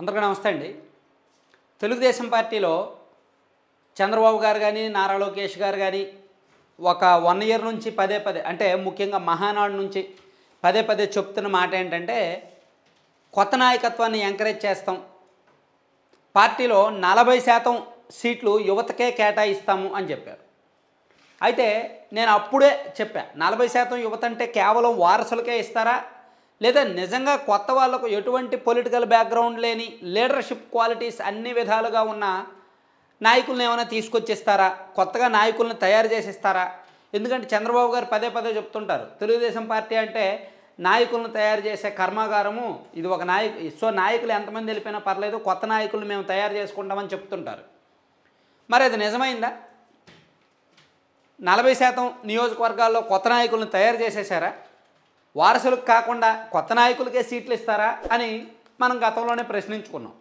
అందరికీ నమస్తే అండి తెలుగుదేశం పార్టీలో చంద్రబాబు గారు కానీ నారా లోకేష్ గారు కానీ ఒక వన్ ఇయర్ నుంచి పదే పదే అంటే ముఖ్యంగా మహానాడు నుంచి పదే పదే చెప్తున్న మాట ఏంటంటే కొత్త నాయకత్వాన్ని ఎంకరేజ్ చేస్తాం పార్టీలో నలభై శాతం సీట్లు యువతకే కేటాయిస్తాము అని చెప్పారు అయితే నేను అప్పుడే చెప్పా నలభై శాతం యువత అంటే కేవలం వారసులకే ఇస్తారా లేదా నిజంగా కొత్త వాళ్లకు ఎటువంటి పొలిటికల్ బ్యాక్గ్రౌండ్ లేని లీడర్షిప్ క్వాలిటీస్ అన్ని విధాలుగా ఉన్న నాయకులను ఏమైనా తీసుకొచ్చిస్తారా కొత్తగా నాయకులను తయారు చేసిస్తారా ఎందుకంటే చంద్రబాబు గారు పదే పదే చెప్తుంటారు తెలుగుదేశం పార్టీ అంటే నాయకులను తయారు చేసే కర్మాగారము ఇది ఒక నాయకు సో నాయకులు ఎంతమంది వెళ్ళిపోయినా పర్లేదు కొత్త నాయకులను మేము తయారు చేసుకుంటామని చెప్తుంటారు మరి అది నిజమైందా నలభై శాతం నియోజకవర్గాల్లో కొత్త నాయకులను తయారు చేసేసారా వారసులకు కాకుండా కొత్త నాయకులకే సీట్లు ఇస్తారా అని మనం గతంలోనే ప్రశ్నించుకున్నాం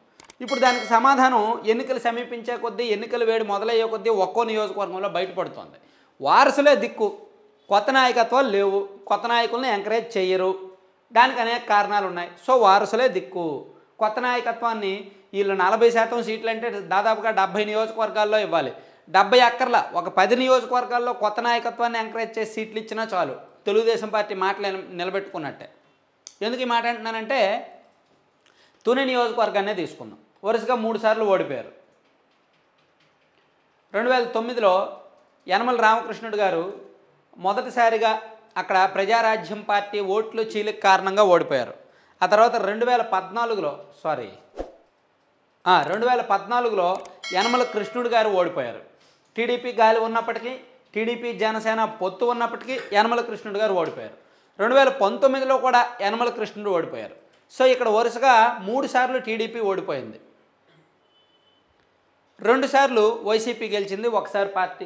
ఇప్పుడు దానికి సమాధానం ఎన్నికలు సమీపించే కొద్దీ ఎన్నికలు వేడి మొదలయ్యే కొద్దీ ఒక్కో నియోజకవర్గంలో బయటపడుతోంది వారసులే దిక్కు కొత్త నాయకత్వాలు లేవు కొత్త నాయకులను ఎంకరేజ్ చేయరు దానికి అనేక కారణాలు ఉన్నాయి సో వారసులే దిక్కు కొత్త నాయకత్వాన్ని వీళ్ళు నలభై శాతం సీట్లు అంటే దాదాపుగా డెబ్బై నియోజకవర్గాల్లో ఇవ్వాలి డెబ్బై అక్కర్ల ఒక పది నియోజకవర్గాల్లో కొత్త నాయకత్వాన్ని ఎంకరేజ్ చేసి సీట్లు ఇచ్చినా చాలు తెలుగుదేశం పార్టీ మాటలు నిలబెట్టుకున్నట్టే ఎందుకు ఈ మాట అంటున్నానంటే తుని నియోజకవర్గాన్నే తీసుకుందాం వరుసగా మూడుసార్లు ఓడిపోయారు రెండు వేల తొమ్మిదిలో యనమల రామకృష్ణుడు గారు మొదటిసారిగా అక్కడ ప్రజారాజ్యం పార్టీ ఓట్లు చీలిక కారణంగా ఓడిపోయారు ఆ తర్వాత రెండు వేల పద్నాలుగులో సారీ రెండు వేల పద్నాలుగులో యనమల కృష్ణుడు గారు ఓడిపోయారు టీడీపీ గాలి ఉన్నప్పటికీ టీడీపీ జనసేన పొత్తు ఉన్నప్పటికీ యనమల కృష్ణుడు గారు ఓడిపోయారు రెండు వేల పంతొమ్మిదిలో కూడా యనమల కృష్ణుడు ఓడిపోయారు సో ఇక్కడ వరుసగా మూడుసార్లు టీడీపీ ఓడిపోయింది రెండుసార్లు వైసీపీ గెలిచింది ఒకసారి పార్టీ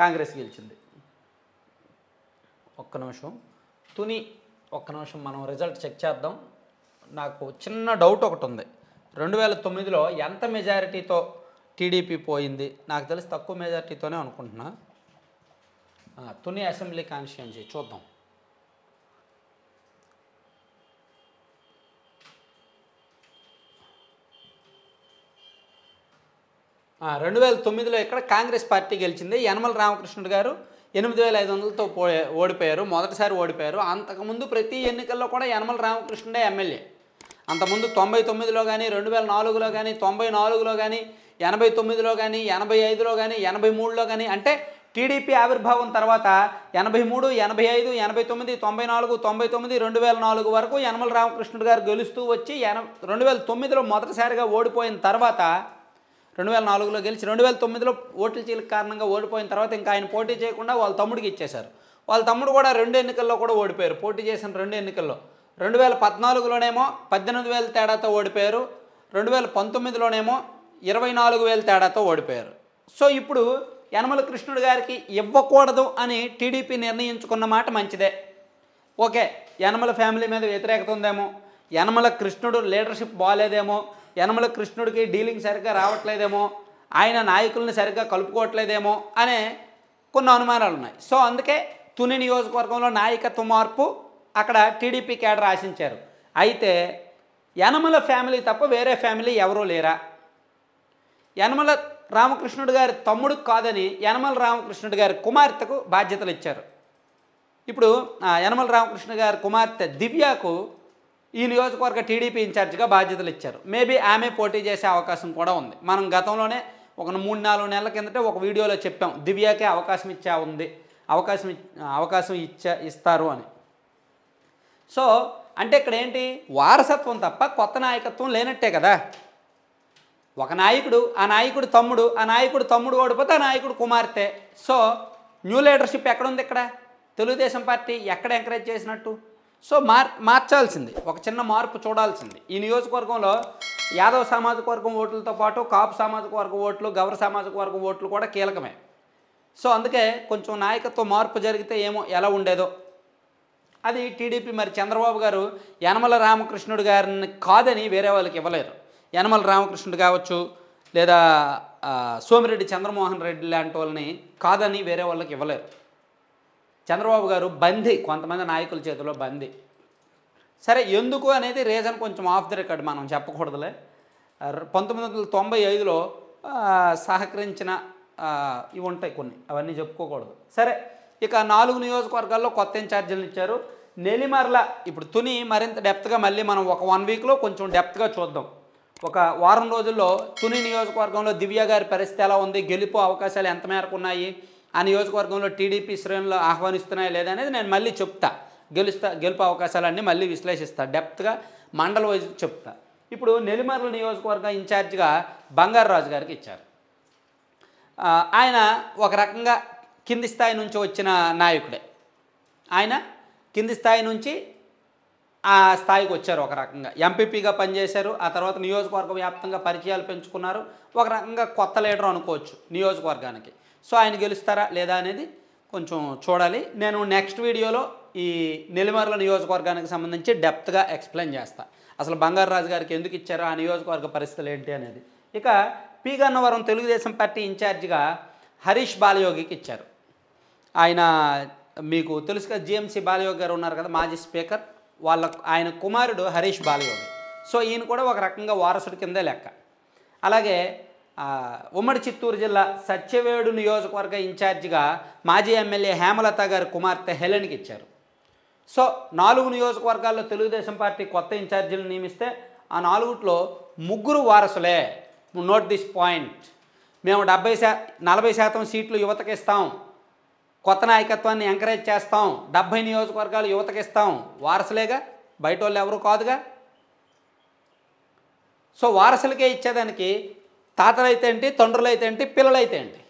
కాంగ్రెస్ గెలిచింది ఒక్క నిమిషం తుని ఒక్క నిమిషం మనం రిజల్ట్ చెక్ చేద్దాం నాకు చిన్న డౌట్ ఒకటి ఉంది రెండు వేల తొమ్మిదిలో ఎంత మెజారిటీతో టీడీపీ పోయింది నాకు తెలిసి తక్కువ మెజార్టీతోనే అనుకుంటున్నా తుని అసెంబ్లీ కాన్స్టిట్యున్సీ చూద్దాం రెండు వేల తొమ్మిదిలో ఇక్కడ కాంగ్రెస్ పార్టీ గెలిచింది యనమల రామకృష్ణుడు గారు ఎనిమిది వేల ఐదు వందలతో ఓడిపోయారు మొదటిసారి ఓడిపోయారు అంతకుముందు ప్రతి ఎన్నికల్లో కూడా యనమల రామకృష్ణుడే ఎమ్మెల్యే అంతకుముందు తొంభై తొమ్మిదిలో కానీ రెండు వేల నాలుగులో కానీ తొంభై నాలుగులో కానీ ఎనభై తొమ్మిదిలో కానీ ఎనభై ఐదులో కానీ ఎనభై మూడులో కానీ అంటే టీడీపీ ఆవిర్భావం తర్వాత ఎనభై మూడు ఎనభై ఐదు ఎనభై తొమ్మిది తొంభై నాలుగు తొంభై తొమ్మిది రెండు వేల నాలుగు వరకు యనమల రామకృష్ణుడు గారు గెలుస్తూ వచ్చి ఎన రెండు వేల తొమ్మిదిలో మొదటిసారిగా ఓడిపోయిన తర్వాత రెండు వేల నాలుగులో గెలిచి రెండు వేల తొమ్మిదిలో ఓట్ల చీలిక కారణంగా ఓడిపోయిన తర్వాత ఇంకా ఆయన పోటీ చేయకుండా వాళ్ళ తమ్ముడికి ఇచ్చేశారు వాళ్ళ తమ్ముడు కూడా రెండు ఎన్నికల్లో కూడా ఓడిపోయారు పోటీ చేసిన రెండు ఎన్నికల్లో రెండు వేల పద్నాలుగులోనేమో పద్దెనిమిది వేల తేడాతో ఓడిపోయారు రెండు వేల పంతొమ్మిదిలోనేమో ఇరవై నాలుగు వేల తేడాతో ఓడిపోయారు సో ఇప్పుడు యనమల కృష్ణుడు గారికి ఇవ్వకూడదు అని టీడీపీ నిర్ణయించుకున్న మాట మంచిదే ఓకే యనమల ఫ్యామిలీ మీద వ్యతిరేకత ఉందేమో యనమల కృష్ణుడు లీడర్షిప్ బాగాలేదేమో యనమల కృష్ణుడికి డీలింగ్ సరిగ్గా రావట్లేదేమో ఆయన నాయకుల్ని సరిగ్గా కలుపుకోవట్లేదేమో అనే కొన్ని అనుమానాలు ఉన్నాయి సో అందుకే తుని నియోజకవర్గంలో నాయకత్వ మార్పు అక్కడ టీడీపీ కేడర్ ఆశించారు అయితే యనమల ఫ్యామిలీ తప్ప వేరే ఫ్యామిలీ ఎవరూ లేరా యనమల రామకృష్ణుడు గారి తమ్ముడు కాదని యనమల రామకృష్ణుడు గారి కుమార్తెకు బాధ్యతలు ఇచ్చారు ఇప్పుడు యనమల రామకృష్ణ గారి కుమార్తె దివ్యకు ఈ నియోజకవర్గ టీడీపీ ఇన్ఛార్జిగా బాధ్యతలు ఇచ్చారు మేబీ ఆమె పోటీ చేసే అవకాశం కూడా ఉంది మనం గతంలోనే ఒక మూడు నాలుగు నెలల కిందటే ఒక వీడియోలో చెప్పాం దివ్యకే అవకాశం ఇచ్చా ఉంది అవకాశం అవకాశం ఇచ్చా ఇస్తారు అని సో అంటే ఇక్కడ ఏంటి వారసత్వం తప్ప కొత్త నాయకత్వం లేనట్టే కదా ఒక నాయకుడు ఆ నాయకుడు తమ్ముడు ఆ నాయకుడు తమ్ముడు ఓడిపోతే ఆ నాయకుడు కుమార్తె సో న్యూ లీడర్షిప్ ఎక్కడుంది ఇక్కడ తెలుగుదేశం పార్టీ ఎక్కడ ఎంకరేజ్ చేసినట్టు సో మార్ మార్చాల్సింది ఒక చిన్న మార్పు చూడాల్సింది ఈ నియోజకవర్గంలో యాదవ్ సామాజిక వర్గం ఓట్లతో పాటు కాపు సామాజిక వర్గ ఓట్లు గవర్ సామాజిక వర్గ ఓట్లు కూడా కీలకమే సో అందుకే కొంచెం నాయకత్వ మార్పు జరిగితే ఏమో ఎలా ఉండేదో అది టీడీపీ మరి చంద్రబాబు గారు యనమల రామకృష్ణుడు గారిని కాదని వేరే వాళ్ళకి ఇవ్వలేరు యనమల రామకృష్ణుడు కావచ్చు లేదా సోమిరెడ్డి చంద్రమోహన్ రెడ్డి లాంటి వాళ్ళని కాదని వేరే వాళ్ళకి ఇవ్వలేరు చంద్రబాబు గారు బందీ కొంతమంది నాయకుల చేతిలో బందీ సరే ఎందుకు అనేది రీజన్ కొంచెం ఆఫ్ ది రికార్డ్ మనం చెప్పకూడదులే పంతొమ్మిది వందల తొంభై ఐదులో సహకరించిన ఇవి ఉంటాయి కొన్ని అవన్నీ చెప్పుకోకూడదు సరే ఇక నాలుగు నియోజకవర్గాల్లో కొత్త ఇన్ఛార్జీలను ఇచ్చారు నెలిమర్ల ఇప్పుడు తుని మరింత డెప్త్గా మళ్ళీ మనం ఒక వన్ వీక్లో కొంచెం డెప్త్గా చూద్దాం ఒక వారం రోజుల్లో తుని నియోజకవర్గంలో దివ్య గారి పరిస్థితి ఎలా ఉంది గెలుపు అవకాశాలు ఎంత మేరకు ఉన్నాయి ఆ నియోజకవర్గంలో టీడీపీ శ్రేణులు ఆహ్వానిస్తున్నాయా లేదా అనేది నేను మళ్ళీ చెప్తా గెలుస్తా గెలుపు అవకాశాలన్నీ మళ్ళీ విశ్లేషిస్తా డెప్త్గా మండల వైజ్ చెప్తా ఇప్పుడు నెల్లిమర్ల నియోజకవర్గం ఇన్ఛార్జిగా బంగారరాజు గారికి ఇచ్చారు ఆయన ఒక రకంగా కింది స్థాయి నుంచి వచ్చిన నాయకుడే ఆయన కింది స్థాయి నుంచి ఆ స్థాయికి వచ్చారు ఒక రకంగా ఎంపీపీగా పనిచేశారు ఆ తర్వాత నియోజకవర్గ వ్యాప్తంగా పరిచయాలు పెంచుకున్నారు ఒక రకంగా కొత్త లీడర్ అనుకోవచ్చు నియోజకవర్గానికి సో ఆయన గెలుస్తారా లేదా అనేది కొంచెం చూడాలి నేను నెక్స్ట్ వీడియోలో ఈ నెల్లిమర్ల నియోజకవర్గానికి సంబంధించి డెప్త్గా ఎక్స్ప్లెయిన్ చేస్తాను అసలు రాజు గారికి ఎందుకు ఇచ్చారో ఆ నియోజకవర్గ పరిస్థితులు ఏంటి అనేది ఇక పి గన్నవరం తెలుగుదేశం పార్టీ ఇన్ఛార్జిగా హరీష్ బాలయోగికి ఇచ్చారు ఆయన మీకు తెలుసుగా జిఎంసీ బాలయోగి గారు ఉన్నారు కదా మాజీ స్పీకర్ వాళ్ళ ఆయన కుమారుడు హరీష్ బాలయోగి సో ఈయన కూడా ఒక రకంగా వారసుడి కిందే లెక్క అలాగే ఉమ్మడి చిత్తూరు జిల్లా సత్యవేడు నియోజకవర్గ ఇన్ఛార్జిగా మాజీ ఎమ్మెల్యే హేమలత గారి కుమార్తె హెలెన్కి ఇచ్చారు సో నాలుగు నియోజకవర్గాల్లో తెలుగుదేశం పార్టీ కొత్త ఇన్ఛార్జీలు నియమిస్తే ఆ నాలుగుట్లో ముగ్గురు వారసులే నోట్ దిస్ పాయింట్ మేము డెబ్బై శా నలభై శాతం సీట్లు యువతకిస్తాం కొత్త నాయకత్వాన్ని ఎంకరేజ్ చేస్తాం డెబ్భై నియోజకవర్గాలు ఇస్తాం వారసులేగా బయట వాళ్ళు ఎవరు కాదుగా సో వారసులకే ఇచ్చేదానికి తాతలైతే ఏంటి తండ్రులైతే ఏంటి పిల్లలైతే ఏంటి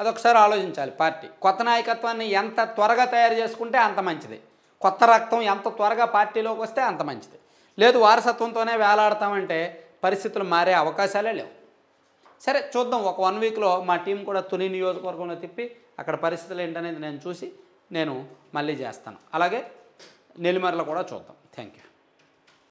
అదొకసారి ఆలోచించాలి పార్టీ కొత్త నాయకత్వాన్ని ఎంత త్వరగా తయారు చేసుకుంటే అంత మంచిది కొత్త రక్తం ఎంత త్వరగా పార్టీలోకి వస్తే అంత మంచిది లేదు వారసత్వంతోనే వేలాడతామంటే పరిస్థితులు మారే అవకాశాలే లేవు సరే చూద్దాం ఒక వన్ వీక్లో మా టీం కూడా తుని నియోజకవర్గంలో తిప్పి అక్కడ పరిస్థితులు ఏంటనేది నేను చూసి నేను మళ్ళీ చేస్తాను అలాగే నెల్లిమర్ల కూడా చూద్దాం థ్యాంక్ యూ